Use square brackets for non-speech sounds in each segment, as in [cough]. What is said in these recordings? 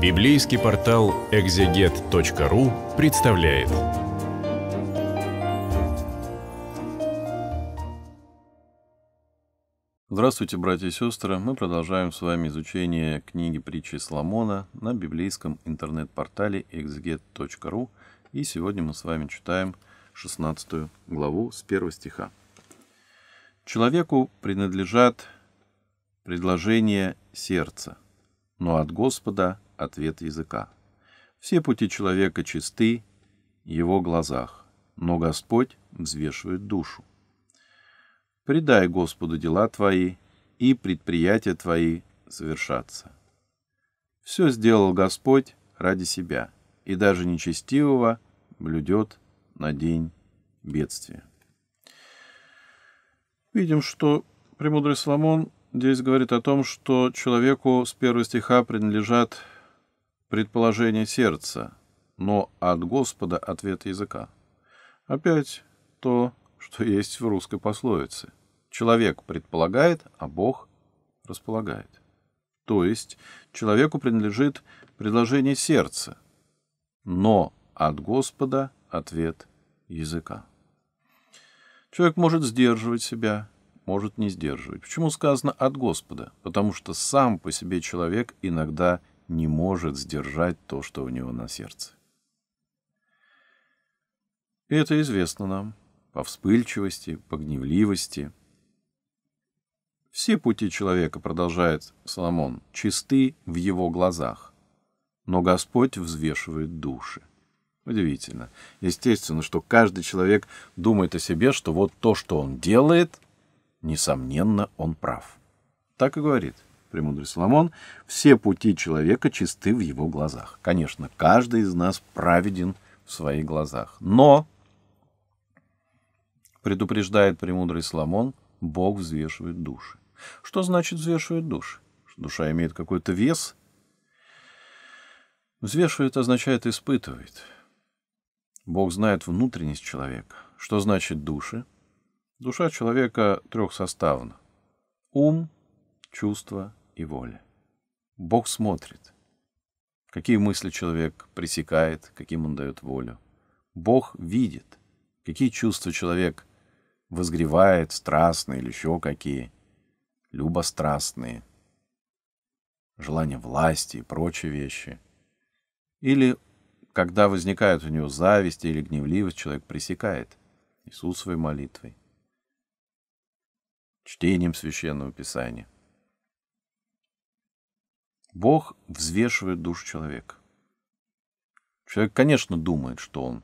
Библейский портал экзегет.ру представляет. Здравствуйте, братья и сестры! Мы продолжаем с вами изучение книги притчи Соломона на библейском интернет-портале exeget.ru. И сегодня мы с вами читаем 16 главу с 1 стиха. Человеку принадлежат предложения сердца, но от Господа ответ языка. Все пути человека чисты в его глазах, но Господь взвешивает душу. Предай Господу дела твои, и предприятия твои совершатся. Все сделал Господь ради себя, и даже нечестивого блюдет на день бедствия. Видим, что премудрый Соломон здесь говорит о том, что человеку с первого стиха принадлежат предположение сердца, но от Господа ответ языка. Опять то, что есть в русской пословице. Человек предполагает, а Бог располагает. То есть человеку принадлежит предложение сердца, но от Господа ответ языка. Человек может сдерживать себя, может не сдерживать. Почему сказано «от Господа»? Потому что сам по себе человек иногда не может сдержать то, что у него на сердце. Это известно нам по вспыльчивости, по гневливости. Все пути человека, продолжает Соломон, чисты в его глазах, но Господь взвешивает души. Удивительно. Естественно, что каждый человек думает о себе, что вот то, что он делает, несомненно, он прав. Так и говорит – премудрый Соломон, все пути человека чисты в его глазах. Конечно, каждый из нас праведен в своих глазах. Но, предупреждает премудрый Соломон, Бог взвешивает души. Что значит взвешивает души? Душа имеет какой-то вес? Взвешивает означает испытывает. Бог знает внутренность человека. Что значит души? Душа человека трехсоставна. Ум, чувства и воля. Бог смотрит, какие мысли человек пресекает, каким он дает волю. Бог видит, какие чувства человек возгревает, страстные или еще какие, любострастные, желание власти и прочие вещи. Или когда возникает у него зависть или гневливость, человек пресекает своей молитвой, чтением Священного Писания. Бог взвешивает душу человека. Человек, конечно, думает, что он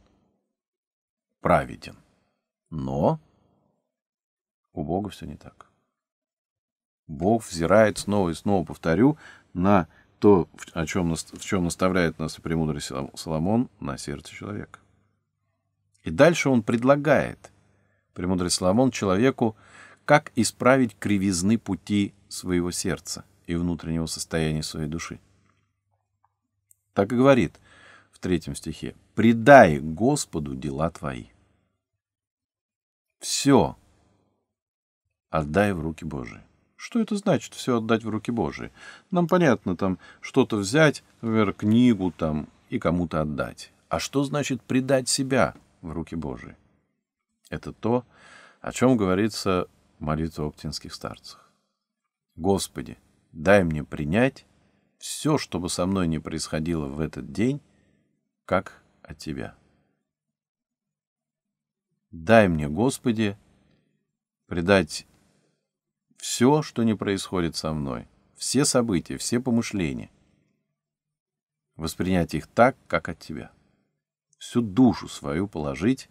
праведен, но у Бога все не так. Бог взирает снова и снова, повторю, на то, о чем, в чем наставляет нас премудрый Соломон, на сердце человека. И дальше он предлагает, премудрый Соломон, человеку, как исправить кривизны пути своего сердца – и внутреннего состояния своей души. Так и говорит в третьем стихе. «Предай Господу дела твои». Все отдай в руки Божии. Что это значит все отдать в руки Божии? Нам понятно, там что-то взять, например, книгу там и кому-то отдать. А что значит предать себя в руки Божии? Это то, о чем говорится в молитве оптинских старцах. Господи, Дай мне принять все, что бы со мной не происходило в этот день, как от Тебя. Дай мне, Господи, предать все, что не происходит со мной, все события, все помышления, воспринять их так, как от Тебя. Всю душу свою положить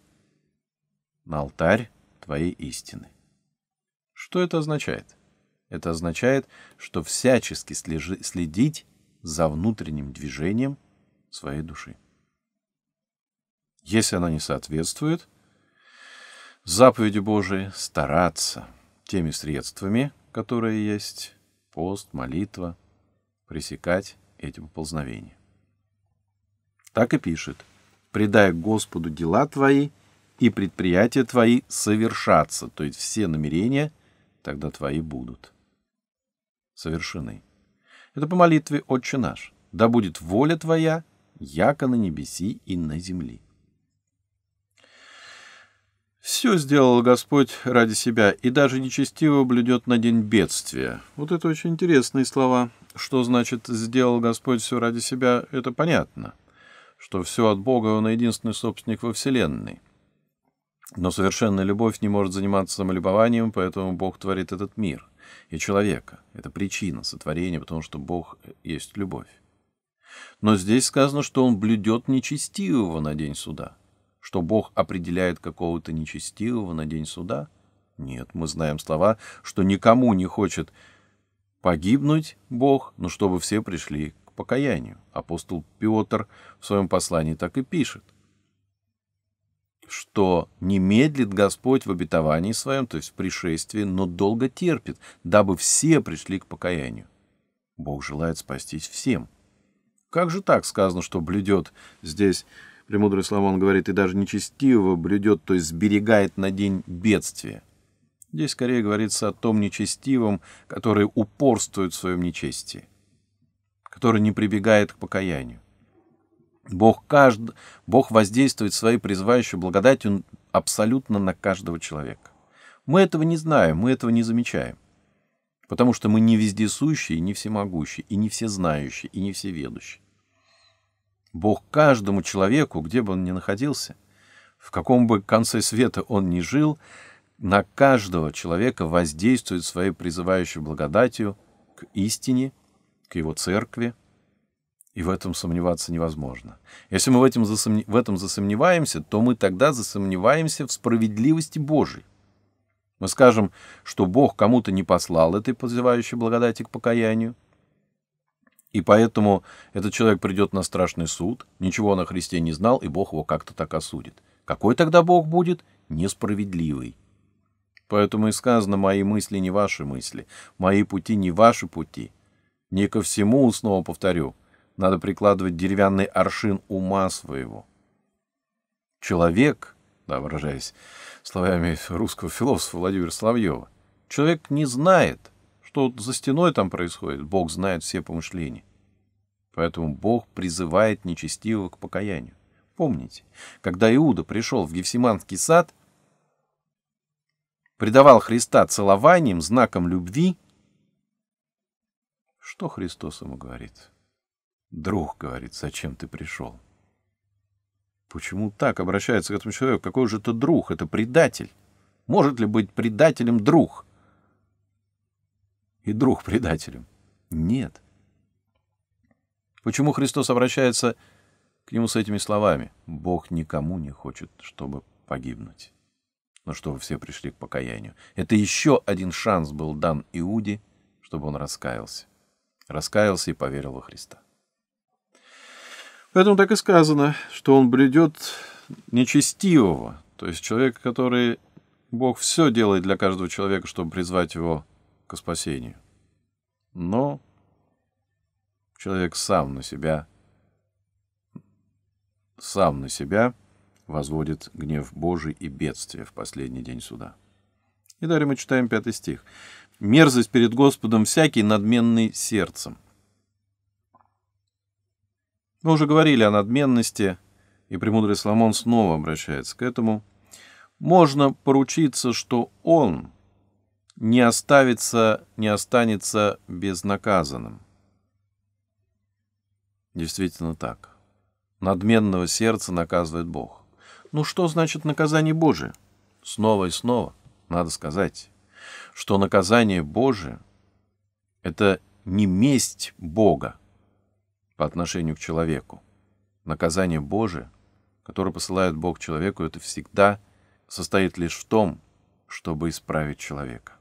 на алтарь Твоей истины. Что это означает? Это означает, что всячески следить за внутренним движением своей души. Если она не соответствует заповеди Божией, стараться теми средствами, которые есть, пост, молитва, пресекать эти поползновения. Так и пишет. «Предай Господу дела твои, и предприятия твои совершатся, то есть все намерения тогда твои будут» совершены. Это по молитве «Отче наш». «Да будет воля Твоя, яко на небеси и на земли». Все сделал Господь ради себя, и даже нечестиво блюдет на день бедствия. Вот это очень интересные слова. Что значит «сделал Господь все ради себя» — это понятно. Что все от Бога, Он единственный собственник во Вселенной. Но совершенная любовь не может заниматься самолюбованием, поэтому Бог творит этот мир — и человека. Это причина сотворения, потому что Бог есть любовь. Но здесь сказано, что он блюдет нечестивого на день суда. Что Бог определяет какого-то нечестивого на день суда? Нет, мы знаем слова, что никому не хочет погибнуть Бог, но чтобы все пришли к покаянию. Апостол Петр в своем послании так и пишет что не медлит Господь в обетовании своем, то есть в пришествии, но долго терпит, дабы все пришли к покаянию. Бог желает спастись всем. Как же так сказано, что блюдет здесь, премудрый Соломон говорит, и даже нечестивого блюдет, то есть сберегает на день бедствия. Здесь скорее говорится о том нечестивом, который упорствует в своем нечестии, который не прибегает к покаянию. Бог, кажд... Бог воздействует своей призывающей благодатью абсолютно на каждого человека. Мы этого не знаем, мы этого не замечаем. Потому что мы не вездесущие, не всемогущие, и не всезнающие, и не всеведущие. Бог каждому человеку, где бы он ни находился, в каком бы конце света он ни жил, на каждого человека воздействует своей призывающей благодатью к истине, к его церкви, и в этом сомневаться невозможно. Если мы в этом, засомне... в этом засомневаемся, то мы тогда засомневаемся в справедливости Божьей. Мы скажем, что Бог кому-то не послал этой позывающей благодати к покаянию, и поэтому этот человек придет на страшный суд, ничего он о Христе не знал, и Бог его как-то так осудит. Какой тогда Бог будет? Несправедливый. Поэтому и сказано «Мои мысли не ваши мысли, мои пути не ваши пути». Не ко всему, снова повторю – надо прикладывать деревянный аршин ума своего. Человек, да, выражаясь словами русского философа Владимира Соловьева, человек не знает, что за стеной там происходит. Бог знает все помышления. Поэтому Бог призывает нечестивого к покаянию. Помните, когда Иуда пришел в Гефсиманский сад, предавал Христа целованием, знаком любви, что Христос ему говорит? — Друг говорит, зачем ты пришел? Почему так обращается к этому человеку? Какой же это друг? Это предатель. Может ли быть предателем друг? И друг предателем? Нет. Почему Христос обращается к нему с этими словами? Бог никому не хочет, чтобы погибнуть, но ну чтобы все пришли к покаянию. Это еще один шанс был дан Иуде, чтобы он раскаялся. Раскаялся и поверил во Христа. Поэтому так и сказано, что он бредет нечестивого, то есть человека, который Бог все делает для каждого человека, чтобы призвать его к спасению. Но человек сам на себя, сам на себя возводит гнев Божий и бедствие в последний день суда. И далее мы читаем пятый стих. «Мерзость перед Господом всякий надменный сердцем». Мы уже говорили о надменности, и премудрый Соломон снова обращается к этому. Можно поручиться, что он не оставится, не останется безнаказанным. Действительно так. Надменного сердца наказывает Бог. Ну что значит наказание Божие? Снова и снова надо сказать, что наказание Божие — это не месть Бога, по отношению к человеку. Наказание Божие, которое посылает Бог человеку, это всегда состоит лишь в том, чтобы исправить человека.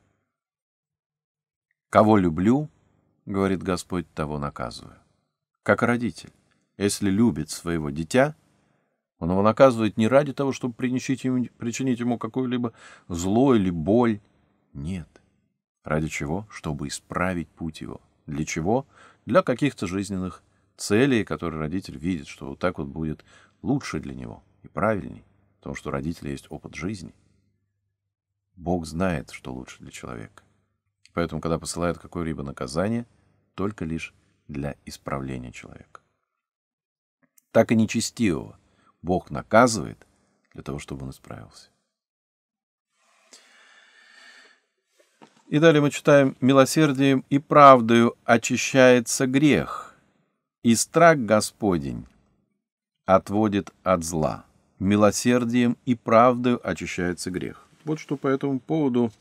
«Кого люблю, — говорит Господь, — того наказываю». Как родитель, если любит своего дитя, он его наказывает не ради того, чтобы ему, причинить ему какое-либо зло или боль. Нет. Ради чего? Чтобы исправить путь его. Для чего? Для каких-то жизненных цели, которые родитель видит, что вот так вот будет лучше для него и правильней, потому что у родителя есть опыт жизни. Бог знает, что лучше для человека. Поэтому, когда посылают какое-либо наказание, только лишь для исправления человека. Так и нечестивого Бог наказывает для того, чтобы он исправился. И далее мы читаем «Милосердием и правдою очищается грех, и страх Господень отводит от зла. Милосердием и правдой очищается грех. Вот что по этому поводу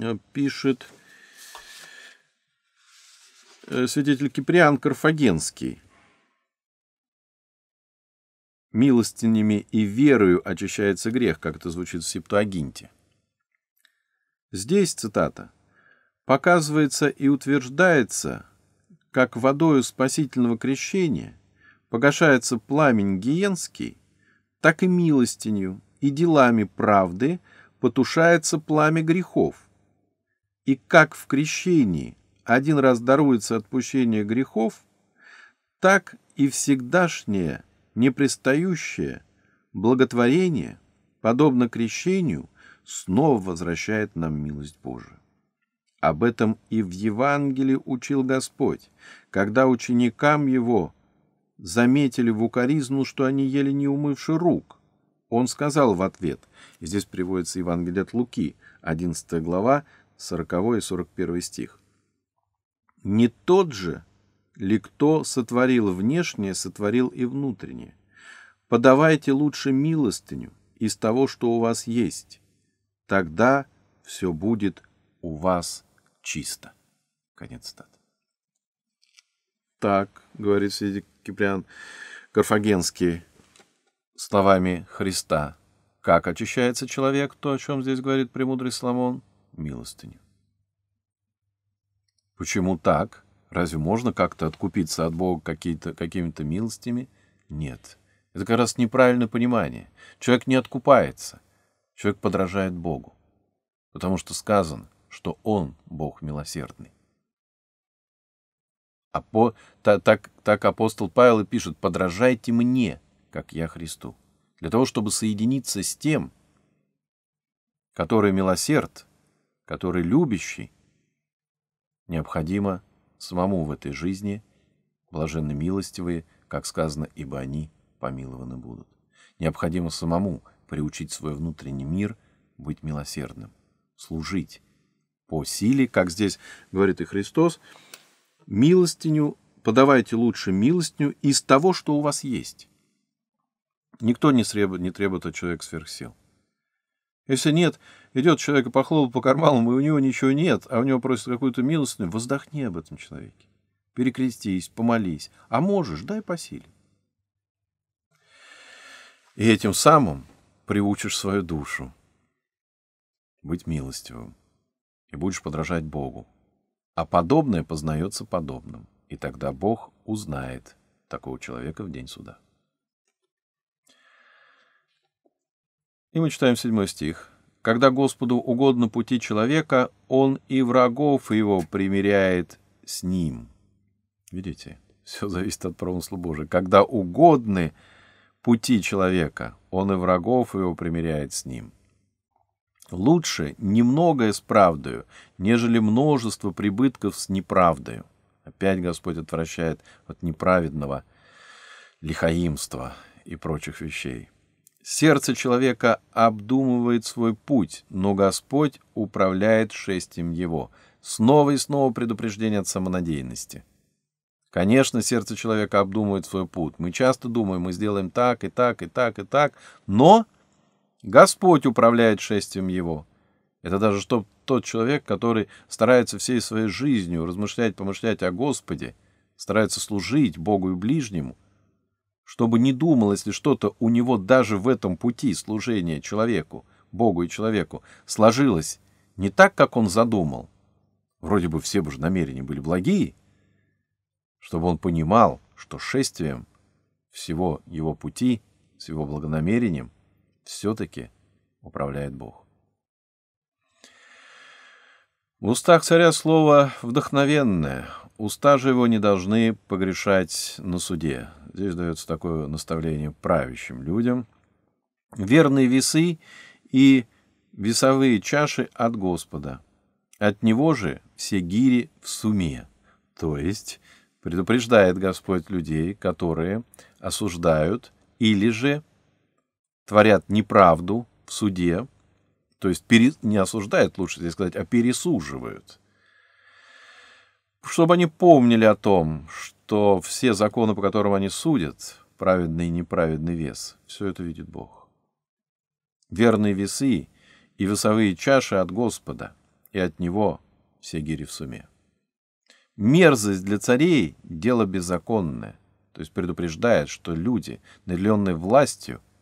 э, пишет э, святитель Киприан Карфагенский. «Милостинями и верою очищается грех», как это звучит в Септуагинте. Здесь цитата. «Показывается и утверждается, как водою спасительного крещения погашается пламень гиенский, так и милостинью и делами правды потушается пламя грехов. И как в крещении один раз даруется отпущение грехов, так и всегдашнее, непрестающее благотворение, подобно крещению, снова возвращает нам милость Божию. Об этом и в Евангелии учил Господь, когда ученикам Его заметили в укоризну, что они ели не умывши рук. Он сказал в ответ, здесь приводится Евангелие от Луки, 11 глава, 40 и 41 стих. «Не тот же ли кто сотворил внешнее, сотворил и внутреннее? Подавайте лучше милостыню из того, что у вас есть, тогда все будет у вас чисто. Конец стат. Так, говорит Сидик Киприан Карфагенский словами Христа. Как очищается человек, то, о чем здесь говорит премудрый Соломон? Милостыню. Почему так? Разве можно как-то откупиться от Бога какими-то милостями? Нет. Это как раз неправильное понимание. Человек не откупается. Человек подражает Богу. Потому что сказано, что Он — Бог милосердный. Апо, та, так, так апостол Павел и пишет, «Подражайте мне, как я Христу», для того, чтобы соединиться с тем, который милосерд, который любящий, необходимо самому в этой жизни, блаженно милостивые, как сказано, ибо они помилованы будут. Необходимо самому приучить свой внутренний мир быть милосердным, служить, по силе, как здесь говорит и Христос, милостиню, подавайте лучше милостиню из того, что у вас есть. Никто не требует, не требует от человека сверхсил. Если нет, идет человек по хлопу по карманам, и у него ничего нет, а у него просят какую-то милостыню, воздохни об этом человеке. Перекрестись, помолись. А можешь, дай по силе. И этим самым приучишь свою душу быть милостивым и будешь подражать Богу. А подобное познается подобным, и тогда Бог узнает такого человека в день суда. И мы читаем седьмой стих. «Когда Господу угодно пути человека, Он и врагов его примиряет с Ним». Видите, все зависит от промысла Божия. «Когда угодны пути человека, Он и врагов его примиряет с Ним». Лучше немногое с правдою, нежели множество прибытков с неправдою. Опять Господь отвращает от неправедного лихаимства и прочих вещей. Сердце человека обдумывает свой путь, но Господь управляет шестим его. Снова и снова предупреждение от самонадеянности. Конечно, сердце человека обдумывает свой путь. Мы часто думаем, мы сделаем так и так и так и так, но Господь управляет шествием его. Это даже что тот человек, который старается всей своей жизнью размышлять, помышлять о Господе, старается служить Богу и ближнему, чтобы не думал, если что-то у него даже в этом пути служения человеку, Богу и человеку, сложилось не так, как он задумал, вроде бы все бы же намерения были благие, чтобы он понимал, что шествием всего его пути, с его благонамерением – все-таки управляет Бог. В устах царя слово «вдохновенное». Уста же его не должны погрешать на суде. Здесь дается такое наставление правящим людям. Верные весы и весовые чаши от Господа. От Него же все гири в суме. То есть предупреждает Господь людей, которые осуждают или же творят неправду в суде, то есть пере... не осуждают, лучше здесь сказать, а пересуживают. Чтобы они помнили о том, что все законы, по которым они судят, праведный и неправедный вес, все это видит Бог. Верные весы и весовые чаши от Господа, и от Него все гири в суме. Мерзость для царей – дело беззаконное, то есть предупреждает, что люди, наделенные властью –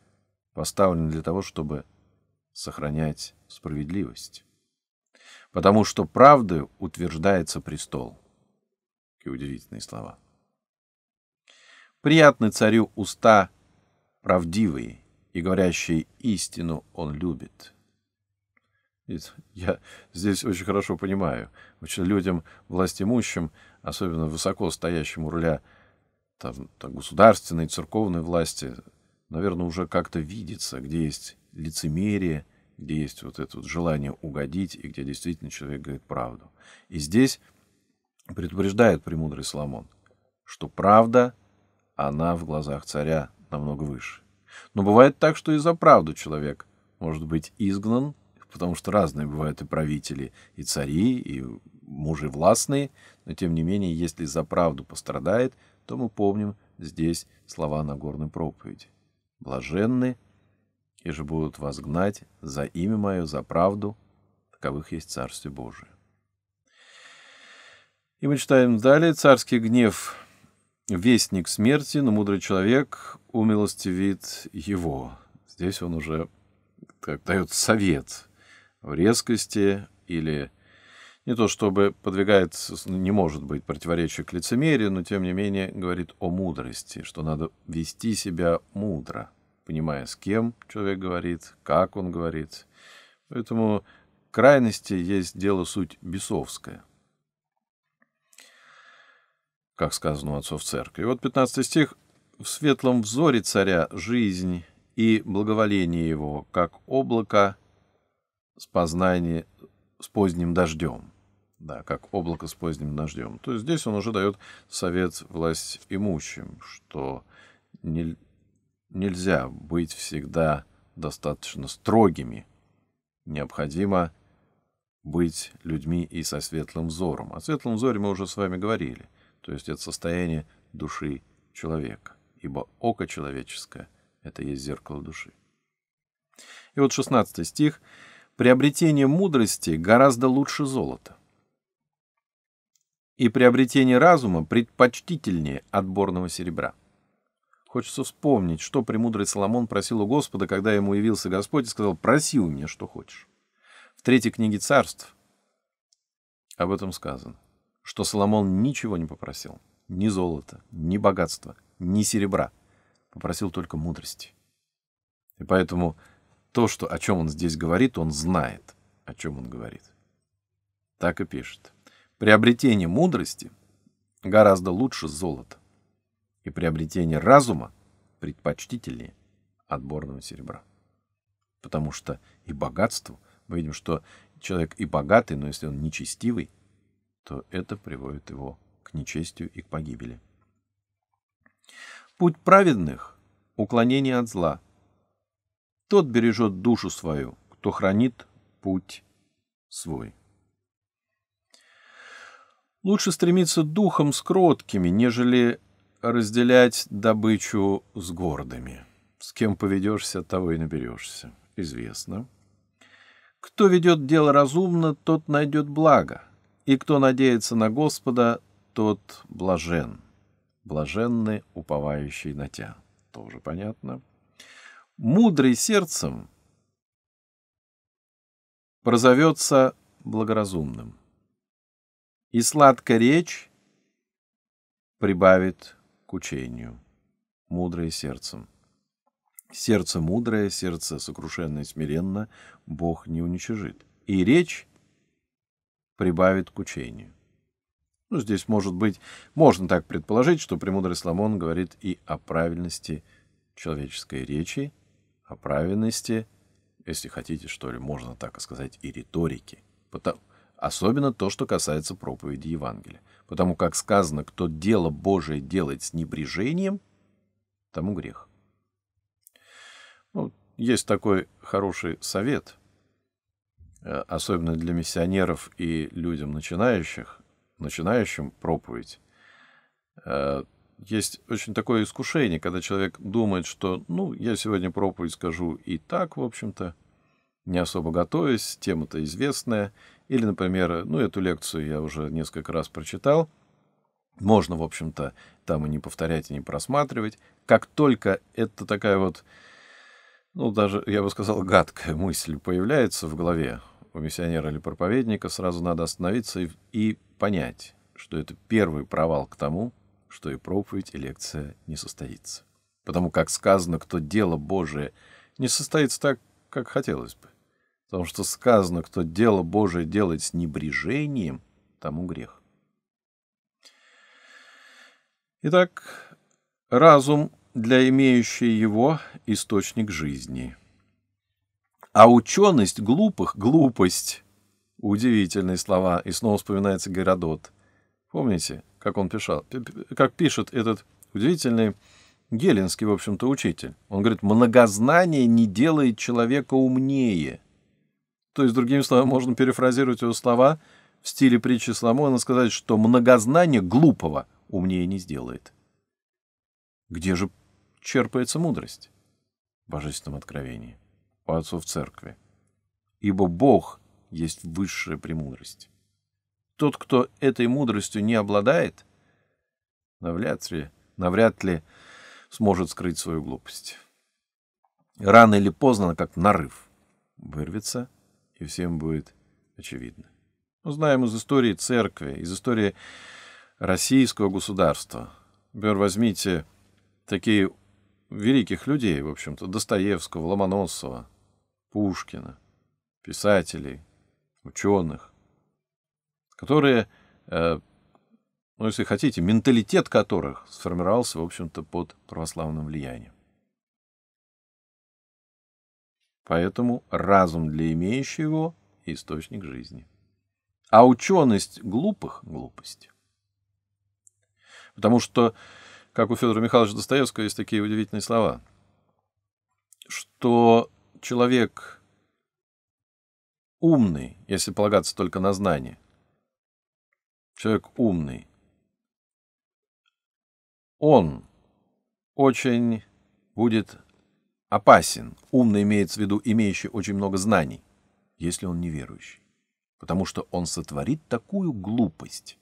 поставлен для того, чтобы сохранять справедливость. Потому что правдой утверждается престол. Какие удивительные слова. Приятны царю уста правдивые, и говорящие истину он любит. Я здесь очень хорошо понимаю. Очень людям, власть имущим, особенно высоко стоящим у руля там, там, государственной, церковной власти, наверное, уже как-то видится, где есть лицемерие, где есть вот это вот желание угодить, и где действительно человек говорит правду. И здесь предупреждает премудрый Соломон, что правда, она в глазах царя намного выше. Но бывает так, что и за правду человек может быть изгнан, потому что разные бывают и правители, и цари, и мужи властные, но тем не менее, если за правду пострадает, то мы помним здесь слова Нагорной проповеди – блаженны, и же будут возгнать за имя мое, за правду, таковых есть Царствие Божие. И мы читаем далее, царский гнев — вестник смерти, но мудрый человек умилостивит его. Здесь он уже как дает совет в резкости или не то чтобы подвигает, не может быть противоречию к лицемерию, но тем не менее говорит о мудрости, что надо вести себя мудро, понимая, с кем человек говорит, как он говорит. Поэтому крайности есть дело суть бесовская. Как сказано у отцов церкви. И вот 15 стих. «В светлом взоре царя жизнь и благоволение его, как облако с познание с поздним дождем да, как облако с поздним дождем, то есть здесь он уже дает совет власть имущим, что не, нельзя быть всегда достаточно строгими. Необходимо быть людьми и со светлым взором. О светлом взоре мы уже с вами говорили, то есть это состояние души человека, ибо око человеческое — это есть зеркало души. И вот 16 стих. «Приобретение мудрости гораздо лучше золота, и приобретение разума предпочтительнее отборного серебра. Хочется вспомнить, что премудрый Соломон просил у Господа, когда ему явился Господь и сказал «проси у меня, что хочешь». В третьей книге царств об этом сказано, что Соломон ничего не попросил, ни золота, ни богатства, ни серебра, попросил только мудрости. И поэтому то, что, о чем он здесь говорит, он знает, о чем он говорит. Так и пишет. Приобретение мудрости гораздо лучше золота, и приобретение разума предпочтительнее отборного серебра. Потому что и богатству, мы видим, что человек и богатый, но если он нечестивый, то это приводит его к нечестию и к погибели. Путь праведных – уклонение от зла. Тот бережет душу свою, кто хранит путь свой. Лучше стремиться духом с кроткими, нежели разделять добычу с гордыми. С кем поведешься, того и наберешься. Известно. Кто ведет дело разумно, тот найдет благо, и кто надеется на Господа, тот блажен. Блаженны, уповающий на тебя. Тоже понятно. Мудрый сердцем прозовется благоразумным и сладко речь прибавит к учению, мудрое сердцем. Сердце мудрое, сердце сокрушенно и смиренно Бог не уничижит. И речь прибавит к учению. Ну, здесь, может быть, можно так предположить, что премудрый Соломон говорит и о правильности человеческой речи, о правильности, если хотите, что ли, можно так сказать, и риторики. Потому, особенно то, что касается проповеди Евангелия. Потому как сказано, кто дело Божие делает с небрежением, тому грех. Ну, есть такой хороший совет, э, особенно для миссионеров и людям начинающих, начинающим проповедь. Э, есть очень такое искушение, когда человек думает, что, ну, я сегодня проповедь скажу и так, в общем-то, не особо готовясь, тема-то известная, или, например, ну, эту лекцию я уже несколько раз прочитал, можно, в общем-то, там и не повторять, и не просматривать. Как только это такая вот, ну, даже, я бы сказал, гадкая мысль появляется в голове у миссионера или проповедника, сразу надо остановиться и, и понять, что это первый провал к тому, что и проповедь, и лекция не состоится. Потому как сказано, кто дело Божие, не состоится так, как хотелось бы. Потому что сказано, кто дело Божие делает с небрежением, тому грех. Итак, разум для имеющего его источник жизни. А ученость глупых — глупость. Удивительные слова. И снова вспоминается Геродот. Помните, как он пишал, как пишет этот удивительный геленский, в общем-то, учитель. Он говорит, многознание не делает человека умнее, то есть, другими словами, можно перефразировать его слова в стиле притчи Соломона, сказать, что многознание глупого умнее не сделает. Где же черпается мудрость? В божественном откровении, у отцов церкви. Ибо Бог есть высшая премудрость. Тот, кто этой мудростью не обладает, навряд ли, навряд ли сможет скрыть свою глупость. Рано или поздно, как нарыв, вырвется — и всем будет очевидно. Узнаем ну, из истории церкви, из истории российского государства. Например, возьмите такие великих людей, в общем-то, Достоевского, Ломоносова, Пушкина, писателей, ученых, которые, э, ну, если хотите, менталитет которых сформировался, в общем-то, под православным влиянием. Поэтому разум для имеющего его — источник жизни. А ученость глупых — глупость. Потому что, как у Федора Михайловича Достоевского, есть такие удивительные слова, что человек умный, если полагаться только на знания, человек умный, он очень будет опасен. Умный имеется в виду имеющий очень много знаний, если он неверующий. Потому что он сотворит такую глупость,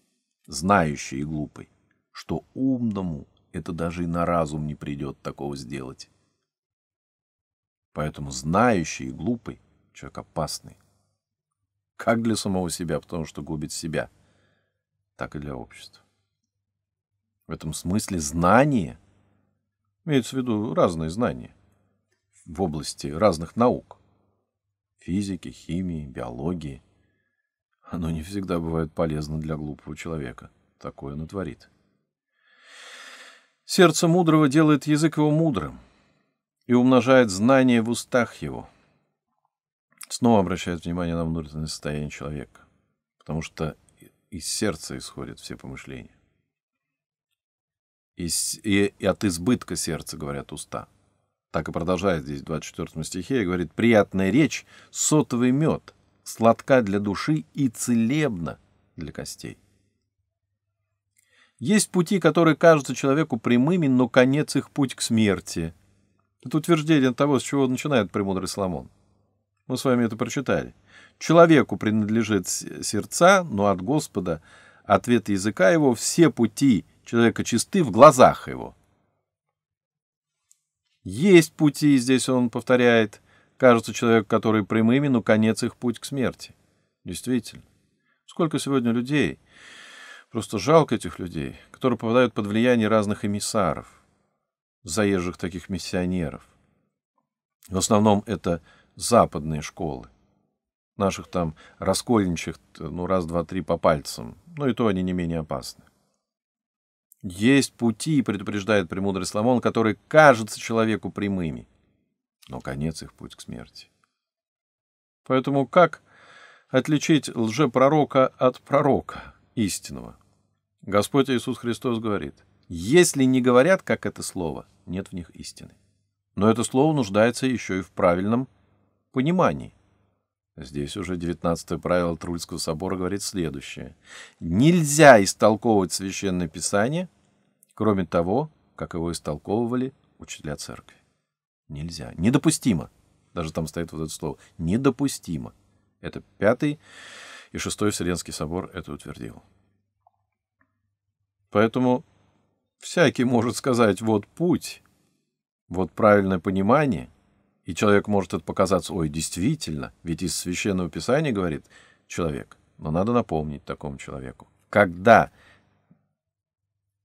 знающий и глупый, что умному это даже и на разум не придет такого сделать. Поэтому знающий и глупый человек опасный. Как для самого себя, потому что губит себя, так и для общества. В этом смысле знание, имеется в виду разные знания, в области разных наук. Физики, химии, биологии. Оно не всегда бывает полезно для глупого человека. Такое оно творит Сердце мудрого делает язык его мудрым и умножает знания в устах его. Снова обращает внимание на внутреннее состояние человека, потому что из сердца исходят все помышления. Из, и, и от избытка сердца говорят уста так и продолжает здесь в 24 стихе, и говорит, «Приятная речь, сотовый мед, сладка для души и целебна для костей». Есть пути, которые кажутся человеку прямыми, но конец их путь к смерти. Это утверждение того, с чего начинает премудрый Соломон. Мы с вами это прочитали. Человеку принадлежит сердца, но от Господа, ответ языка его, все пути человека чисты в глазах его – есть пути, здесь он повторяет, кажется человек, который прямыми, но конец их путь к смерти. Действительно. Сколько сегодня людей, просто жалко этих людей, которые попадают под влияние разных эмиссаров, заезжих таких миссионеров. В основном это западные школы. Наших там раскольничек, ну, раз, два, три по пальцам. Ну, и то они не менее опасны. Есть пути, предупреждает премудрый Соломон, которые кажутся человеку прямыми, но конец их путь к смерти. Поэтому как отличить лжепророка от пророка истинного? Господь Иисус Христос говорит, если не говорят, как это слово, нет в них истины. Но это слово нуждается еще и в правильном понимании. Здесь уже 19 правило Трульского собора говорит следующее. Нельзя истолковывать Священное Писание, кроме того, как его истолковывали учителя церкви. Нельзя. Недопустимо. Даже там стоит вот это слово. Недопустимо. Это пятый и шестой Вселенский собор это утвердил. Поэтому всякий может сказать, вот путь, вот правильное понимание – и человек может это показаться, ой, действительно, ведь из Священного Писания говорит человек. Но надо напомнить такому человеку. Когда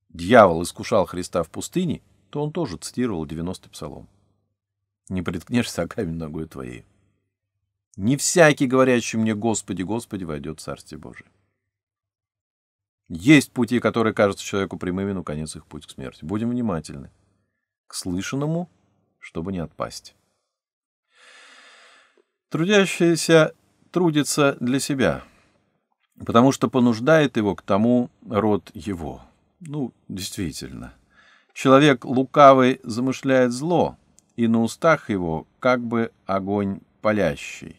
дьявол искушал Христа в пустыне, то он тоже цитировал 90 псалом. «Не приткнешься о камень ногой твоей». «Не всякий, говорящий мне, Господи, Господи, войдет в Царствие Божие». Есть пути, которые кажутся человеку прямыми, но конец их путь к смерти. Будем внимательны к слышанному, чтобы не отпасть. Трудящийся трудится для себя, потому что понуждает его к тому род его. Ну, действительно. Человек лукавый замышляет зло, и на устах его как бы огонь палящий.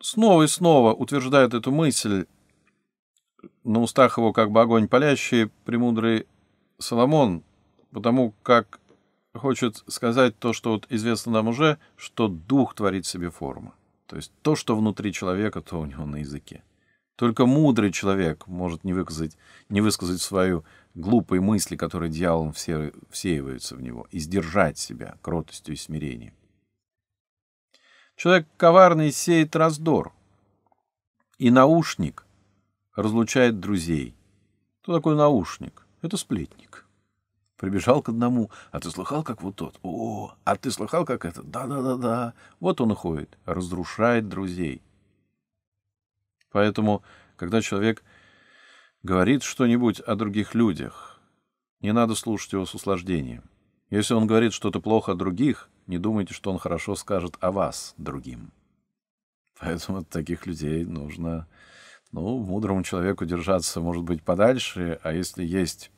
Снова и снова утверждает эту мысль, на устах его как бы огонь палящий, премудрый Соломон, потому как хочет сказать то, что вот известно нам уже, что дух творит себе форму, То есть то, что внутри человека, то у него на языке. Только мудрый человек может не выказать, не высказать свою глупые мысли, которые дьяволом все, всеиваются в него, и сдержать себя кротостью и смирением. Человек коварный сеет раздор, и наушник разлучает друзей. Кто такой наушник? Это сплетник. Прибежал к одному. А ты слыхал, как вот тот? О, а ты слыхал, как этот, Да-да-да-да. Вот он уходит, Разрушает друзей. Поэтому, когда человек говорит что-нибудь о других людях, не надо слушать его с услаждением. Если он говорит что-то плохо о других, не думайте, что он хорошо скажет о вас другим. Поэтому от таких людей нужно, ну, мудрому человеку держаться, может быть, подальше, а если есть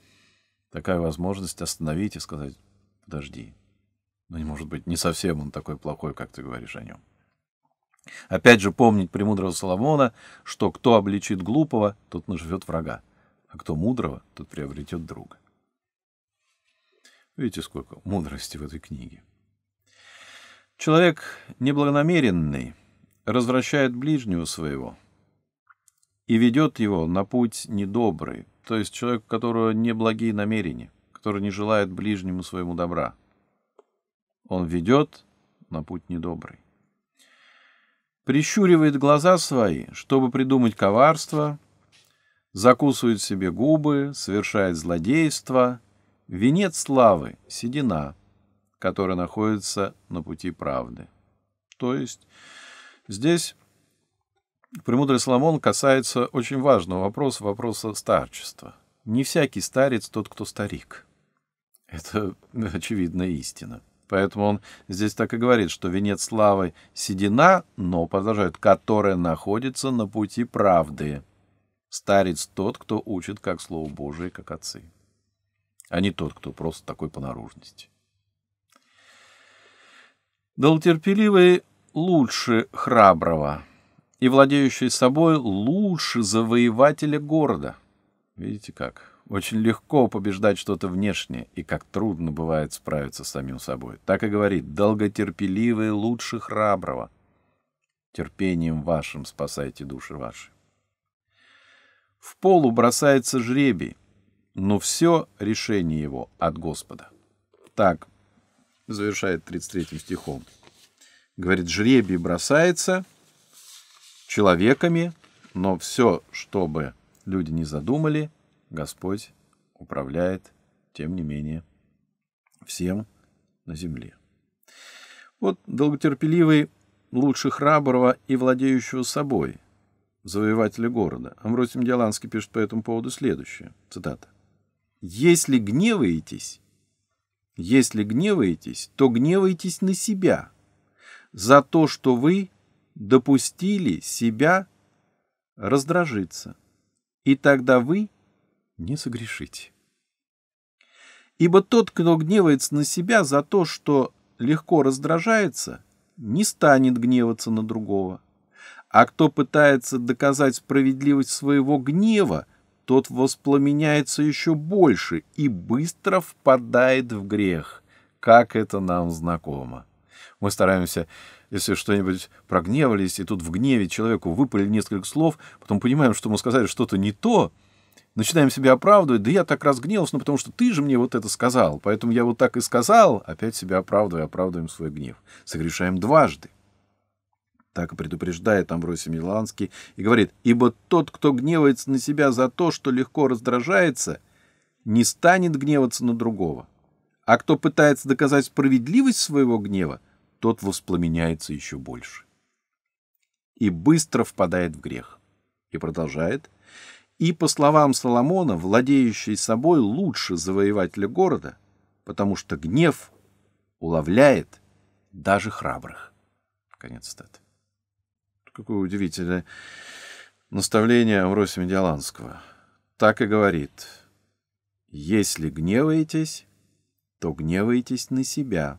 такая возможность остановить и сказать, подожди, ну, не может быть, не совсем он такой плохой, как ты говоришь о нем. Опять же, помнить премудрого Соломона, что кто обличит глупого, тот наживет врага, а кто мудрого, тот приобретет друга. Видите, сколько мудрости в этой книге. Человек неблагонамеренный развращает ближнего своего и ведет его на путь недобрый, то есть человек, у которого не благие намерения, который не желает ближнему своему добра. Он ведет на путь недобрый. Прищуривает глаза свои, чтобы придумать коварство, закусывает себе губы, совершает злодейство. Венец славы — седина, которая находится на пути правды. То есть здесь Премудрый Соломон касается очень важного вопроса, вопроса старчества. Не всякий старец тот, кто старик. Это [laughs] очевидная истина. Поэтому он здесь так и говорит, что венец славы — седина, но, продолжает, которая находится на пути правды. Старец тот, кто учит как Слово Божие, как отцы, а не тот, кто просто такой по наружности. Долтерпеливый лучше храброго — и владеющий собой лучше завоевателя города. Видите как? Очень легко побеждать что-то внешнее, и как трудно бывает справиться с самим собой. Так и говорит, долготерпеливый лучше храброго. Терпением вашим спасайте души ваши. В полу бросается жребий, но все решение его от Господа. Так, завершает 33 стихом. Говорит, жребий бросается — человеками, но все, что бы люди не задумали, Господь управляет, тем не менее, всем на земле. Вот долготерпеливый лучше храброго и владеющего собой, завоевателя города. Амвросий Диаланский пишет по этому поводу следующее, цитата. «Если гневаетесь, если гневаетесь, то гневайтесь на себя за то, что вы допустили себя раздражиться, и тогда вы не согрешите. Ибо тот, кто гневается на себя за то, что легко раздражается, не станет гневаться на другого. А кто пытается доказать справедливость своего гнева, тот воспламеняется еще больше и быстро впадает в грех, как это нам знакомо. Мы стараемся, если что-нибудь прогневались, и тут в гневе человеку выпали несколько слов, потом понимаем, что мы сказали что-то не то, начинаем себя оправдывать, да я так разгневался, ну потому что ты же мне вот это сказал, поэтому я вот так и сказал, опять себя оправдывая, оправдываем свой гнев. Согрешаем дважды. Так и предупреждает Амбросий Миланский и говорит, «Ибо тот, кто гневается на себя за то, что легко раздражается, не станет гневаться на другого. А кто пытается доказать справедливость своего гнева, тот воспламеняется еще больше. И быстро впадает в грех. И продолжает. И, по словам Соломона, владеющий собой лучше завоевателя города, потому что гнев уловляет даже храбрых. Конец статы. Какое удивительное наставление Амросия Медиаланского. Так и говорит. Если гневаетесь, то гневаетесь на себя,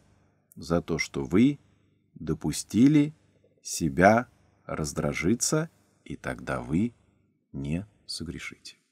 за то, что вы допустили себя раздражиться, и тогда вы не согрешите.